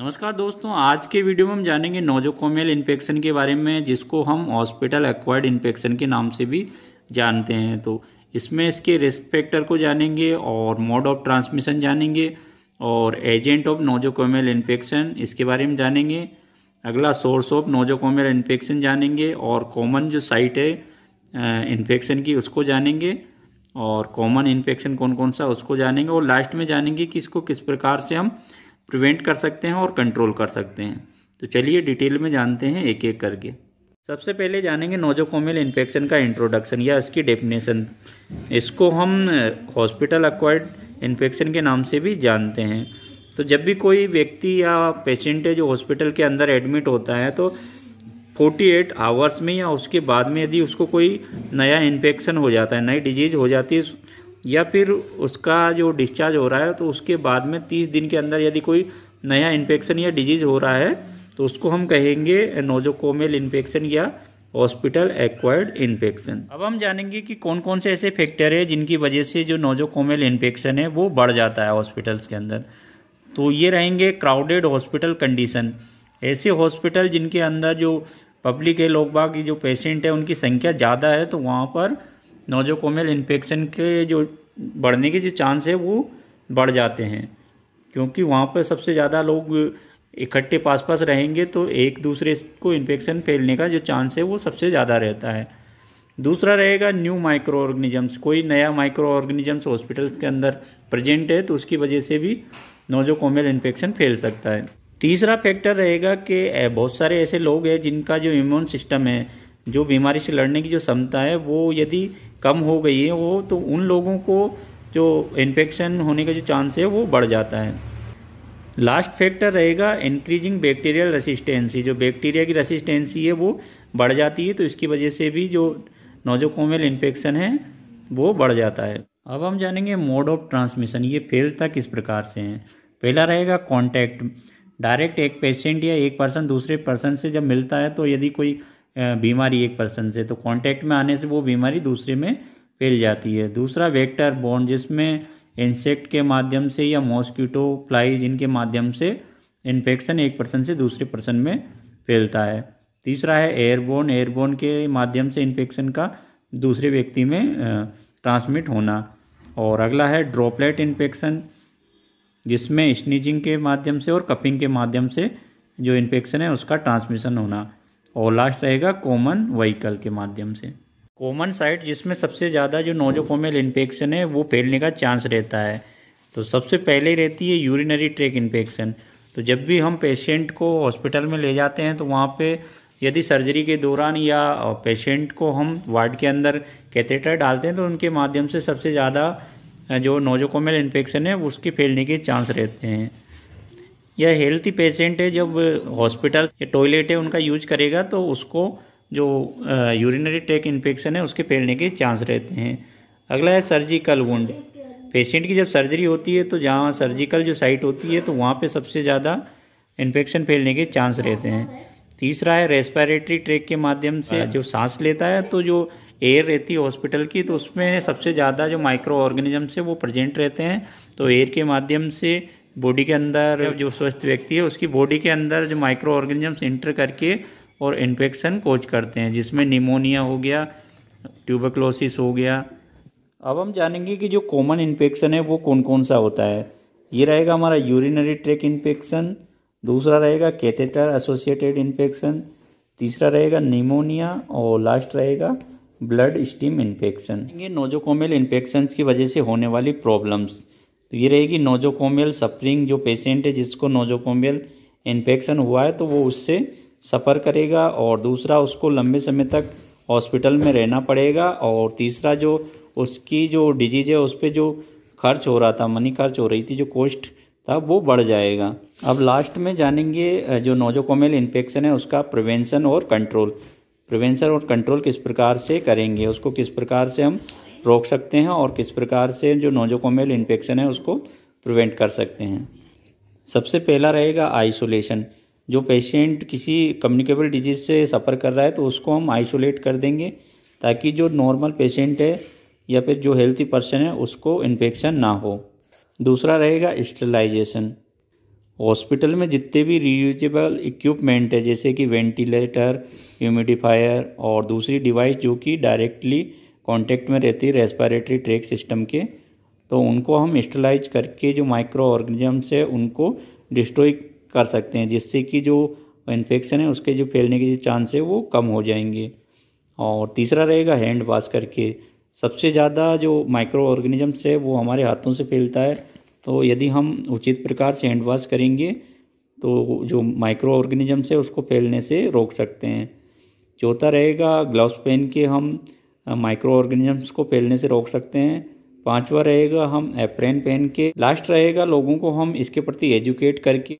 नमस्कार दोस्तों आज के वीडियो में हम जानेंगे नोजोकोमियल इन्फेक्शन के बारे में जिसको हम हॉस्पिटल एक्वायर्ड इन्फेक्शन के नाम से भी जानते हैं तो इसमें इसके रिस्क फैक्टर को जानेंगे और मोड ऑफ ट्रांसमिशन जानेंगे और एजेंट ऑफ नोजोकोमियल इन्फेक्शन इसके बारे में जानेंगे अगला सोर्स ऑफ नोजोकोमियल इन्फेक्शन जानेंगे और कॉमन जो साइट है इन्फेक्शन की उसको जानेंगे और कॉमन इन्फेक्शन कौन कौन सा उसको जानेंगे और लास्ट में जानेंगे कि इसको किस प्रकार से हम प्रिवेंट कर सकते हैं और कंट्रोल कर सकते हैं तो चलिए डिटेल में जानते हैं एक एक करके सबसे पहले जानेंगे नोजोकोमिल इन्फेक्शन का इंट्रोडक्शन या इसकी डेफिनेशन इसको हम हॉस्पिटल अक्वायर्ड इन्फेक्शन के नाम से भी जानते हैं तो जब भी कोई व्यक्ति या पेशेंट है जो हॉस्पिटल के अंदर एडमिट होता है तो 48 आवर्स में या उसके बाद में यदि उसको कोई नया इन्फेक्शन हो जाता है नई डिजीज़ हो जाती है या फिर उसका जो डिस्चार्ज हो रहा है तो उसके बाद में तीस दिन के अंदर यदि कोई नया इन्फेक्शन या डिजीज हो रहा है तो उसको हम कहेंगे नोजोकोमेल इन्फेक्शन या हॉस्पिटल एक्वायर्ड इन्फेक्शन अब हम जानेंगे कि कौन कौन से ऐसे फैक्टर है जिनकी वजह से जो नोजोकोमेल इन्फेक्शन है वो बढ़ जाता है हॉस्पिटल्स के अंदर तो ये रहेंगे क्राउडेड हॉस्पिटल कंडीशन ऐसे हॉस्पिटल जिनके अंदर जो पब्लिक है लोग बाग जो पेशेंट है उनकी संख्या ज़्यादा है तो वहाँ पर नोजोकोमल इन्फेक्शन के जो बढ़ने के जो चांस है वो बढ़ जाते हैं क्योंकि वहाँ पर सबसे ज़्यादा लोग इकट्ठे पास पास रहेंगे तो एक दूसरे को इन्फेक्शन फैलने का जो चांस है वो सबसे ज़्यादा रहता है दूसरा रहेगा न्यू माइक्रो ऑर्गेनिजम्स कोई नया माइक्रो ऑर्गेनिजम्स हॉस्पिटल्स के अंदर प्रेजेंट है तो उसकी वजह से भी नोजोकोमल इन्फेक्शन फैल सकता है तीसरा फैक्टर रहेगा कि बहुत सारे ऐसे लोग हैं जिनका जो इम्यून सिस्टम है जो बीमारी से लड़ने की जो क्षमता है वो यदि कम हो गई है वो तो उन लोगों को जो इन्फेक्शन होने का जो चांस है वो बढ़ जाता है लास्ट फैक्टर रहेगा इंक्रीजिंग बैक्टीरियल रेसिस्टेंसी जो बैक्टीरिया की रेसिस्टेंसी है वो बढ़ जाती है तो इसकी वजह से भी जो नोजोकोमेल इन्फेक्शन है वो बढ़ जाता है अब हम जानेंगे मोड ऑफ ट्रांसमिशन ये फैलता किस प्रकार से है पहला रहेगा कॉन्टैक्ट डायरेक्ट एक पेशेंट या एक पर्सन दूसरे पर्सन से जब मिलता है तो यदि कोई बीमारी एक पर्सन से तो कांटेक्ट में आने से वो बीमारी दूसरे में फैल जाती है दूसरा वेक्टर बॉन्ड जिसमें इंसेक्ट के माध्यम से या मॉस्क्यूटो फ्लाइज इनके माध्यम से इन्फेक्शन एक पर्सन से दूसरे पर्सन में फैलता है तीसरा है एयरबोन एयरबोन के माध्यम से इन्फेक्शन का दूसरे व्यक्ति में ट्रांसमिट होना और अगला है ड्रॉपलेट इन्फेक्शन जिसमें स्नीजिंग के माध्यम से और कपिंग के माध्यम से जो इन्फेक्शन है उसका ट्रांसमिशन होना और लास्ट रहेगा कॉमन व्हीकल के माध्यम से कॉमन साइट जिसमें सबसे ज़्यादा जो नोजोकोमेल इन्फेक्शन है वो फैलने का चांस रहता है तो सबसे पहले रहती है यूरिनरी ट्रैक इन्फेक्शन तो जब भी हम पेशेंट को हॉस्पिटल में ले जाते हैं तो वहाँ पे यदि सर्जरी के दौरान या पेशेंट को हम वार्ड के अंदर कैथेटर डालते हैं तो उनके माध्यम से सबसे ज़्यादा जो नोजोकोमल इन्फेक्शन है उसके फैलने के चांस रहते हैं या हेल्थी पेशेंट है जब हॉस्पिटल या टॉयलेट है उनका यूज करेगा तो उसको जो यूरिनरी ट्रैक इन्फेक्शन है उसके फैलने के चांस रहते हैं अगला है सर्जिकल वुंड पेशेंट की जब सर्जरी होती है तो जहाँ सर्जिकल जो साइट होती है तो वहाँ पे सबसे ज़्यादा इन्फेक्शन फैलने के चांस रहते हैं तीसरा है रेस्पिरेटरी ट्रैक के माध्यम से हाँ। जो सांस लेता है तो जो एयर रहती है हॉस्पिटल की तो उसमें सबसे ज़्यादा जो माइक्रो ऑर्गेनिजम्स है वो प्रजेंट रहते हैं तो एयर के माध्यम से बॉडी के अंदर जो स्वस्थ व्यक्ति है उसकी बॉडी के अंदर जो माइक्रो ऑर्गेनिजम्स इंटर करके और इन्फेक्शन कोच करते हैं जिसमें निमोनिया हो गया ट्यूबरक्लोसिस हो गया अब हम जानेंगे कि जो कॉमन इन्फेक्शन है वो कौन कौन सा होता है ये रहेगा हमारा यूरिनरी ट्रैक इन्फेक्शन दूसरा रहेगा कैथेटर एसोसिएटेड इन्फेक्शन तीसरा रहेगा निमोनिया और लास्ट रहेगा ब्लड स्टीम इन्फेक्शन ये नोजोकोमेल इन्फेक्शन की वजह से होने वाली प्रॉब्लम्स तो ये रहेगी नोजोकोमियल सफरिंग जो पेशेंट है जिसको नोजोकोमियल इन्फेक्शन हुआ है तो वो उससे सफ़र करेगा और दूसरा उसको लंबे समय तक हॉस्पिटल में रहना पड़ेगा और तीसरा जो उसकी जो डिजीज है उस पर जो खर्च हो रहा था मनी खर्च हो रही थी जो कॉस्ट था वो बढ़ जाएगा अब लास्ट में जानेंगे जो नोजोकोमेल इन्फेक्शन है उसका प्रिवेंशन और कंट्रोल प्रिवेंशन और कंट्रोल किस प्रकार से करेंगे उसको किस प्रकार से हम रोक सकते हैं और किस प्रकार से जो नोजोकोमेल इन्फेक्शन है उसको प्रिवेंट कर सकते हैं सबसे पहला रहेगा आइसोलेशन जो पेशेंट किसी कम्युनिकेबल डिजीज से सफ़र कर रहा है तो उसको हम आइसोलेट कर देंगे ताकि जो नॉर्मल पेशेंट है या फिर जो हेल्थी पर्सन है उसको इन्फेक्शन ना हो दूसरा रहेगा स्टरलाइजेशन हॉस्पिटल में जितने भी रीयूजेबल इक्विपमेंट है जैसे कि वेंटिलेटर ह्यूमिडिफायर और दूसरी डिवाइस जो कि डायरेक्टली कांटेक्ट में रहती है रेस्पायरेटरी ट्रैक सिस्टम के तो उनको हम स्टलाइज करके जो माइक्रो ऑर्गेनिजम्स है उनको डिस्ट्रॉय कर सकते हैं जिससे कि जो इन्फेक्शन है उसके जो फैलने के जो चांस है वो कम हो जाएंगे और तीसरा रहेगा हैंड वॉश करके सबसे ज़्यादा जो माइक्रो ऑर्गेनिजम्स है वो हमारे हाथों से फैलता है तो यदि हम उचित प्रकार से हैंड वॉश करेंगे तो जो माइक्रो ऑर्गेनिजम्स है उसको फैलने से रोक सकते हैं चौथा रहेगा ग्लव्स पहन के हम माइक्रो ऑर्गेनिजम्स को फैलने से रोक सकते हैं पांचवा रहेगा हम एप्रेन पहन के लास्ट रहेगा लोगों को हम इसके प्रति एजुकेट करके